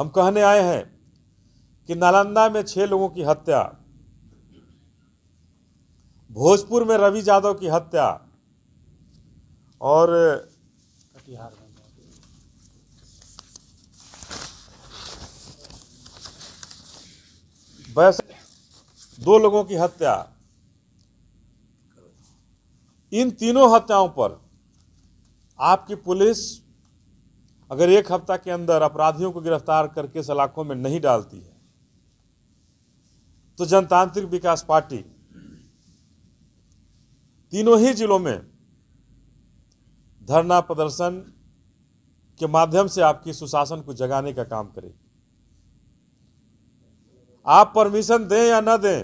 हम कहने आए हैं कि नालंदा में छह लोगों की हत्या भोजपुर में रवि यादव की हत्या और कटिहार वैसे दो लोगों की हत्या इन तीनों हत्याओं पर आपकी पुलिस अगर एक हफ्ता के अंदर अपराधियों को गिरफ्तार करके सलाखों में नहीं डालती है तो जनतांत्रिक विकास पार्टी तीनों ही जिलों में धरना प्रदर्शन के माध्यम से आपकी सुशासन को जगाने का काम करेगी आप परमिशन दें या ना दें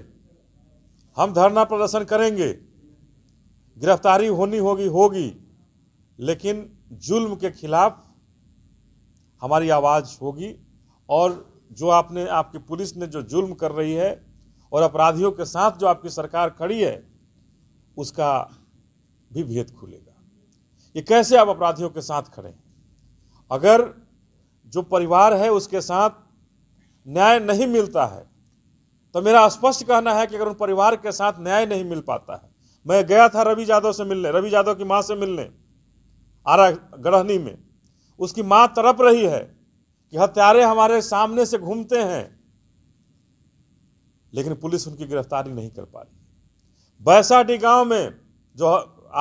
हम धरना प्रदर्शन करेंगे गिरफ्तारी होनी होगी होगी लेकिन जुल्म के खिलाफ हमारी आवाज़ होगी और जो आपने आपकी पुलिस ने जो जुल्म कर रही है और अपराधियों के साथ जो आपकी सरकार खड़ी है उसका भी भेद खुलेगा ये कैसे आप अपराधियों के साथ खड़े हैं अगर जो परिवार है उसके साथ न्याय नहीं मिलता है तो मेरा स्पष्ट कहना है कि अगर उन परिवार के साथ न्याय नहीं मिल पाता है मैं गया था रवि यादव से मिलने रवि यादव की माँ से मिलने आरा गढ़हनी में उसकी मां तड़प रही है कि हत्यारे हाँ, हमारे सामने से घूमते हैं लेकिन पुलिस उनकी गिरफ्तारी नहीं कर पा रही बैसाटी गांव में जो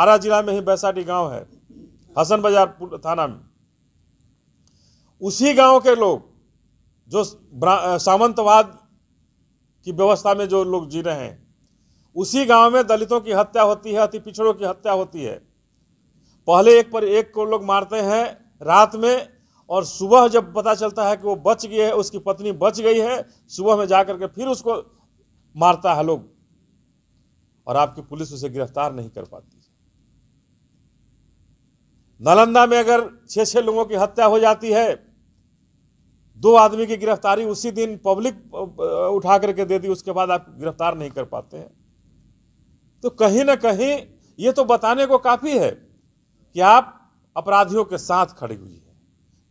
आरा जिला में ही बैसाटी गांव है हसन बाजार थाना में उसी गांव के लोग जो सामंतवाद की व्यवस्था में जो लोग जी रहे हैं उसी गांव में दलितों की हत्या होती है अति पिछड़ों की हत्या होती है पहले एक पर एक को लोग मारते हैं रात में और सुबह जब पता चलता है कि वो बच गई है उसकी पत्नी बच गई है सुबह में जाकर के फिर उसको मारता है लोग और आपकी पुलिस उसे गिरफ्तार नहीं कर पाती नालंदा में अगर छह छह लोगों की हत्या हो जाती है दो आदमी की गिरफ्तारी उसी दिन पब्लिक उठा करके दे दी उसके बाद आप गिरफ्तार नहीं कर पाते हैं तो कहीं ना कहीं ये तो बताने को काफ़ी है कि आप अपराधियों के साथ खड़ी हुई है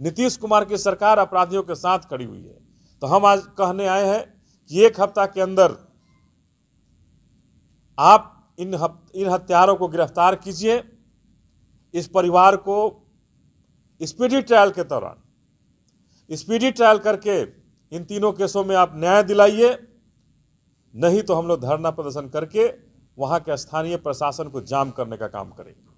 नीतीश कुमार की सरकार अपराधियों के साथ खड़ी हुई है तो हम आज कहने आए हैं कि एक हफ्ता के अंदर आप इन इन हत्यारों को गिरफ्तार कीजिए इस परिवार को स्पीडी ट्रायल के दौरान स्पीडी ट्रायल करके इन तीनों केसों में आप न्याय दिलाइए नहीं तो हम लोग धरना प्रदर्शन करके वहाँ के स्थानीय प्रशासन को जाम करने का काम करेंगे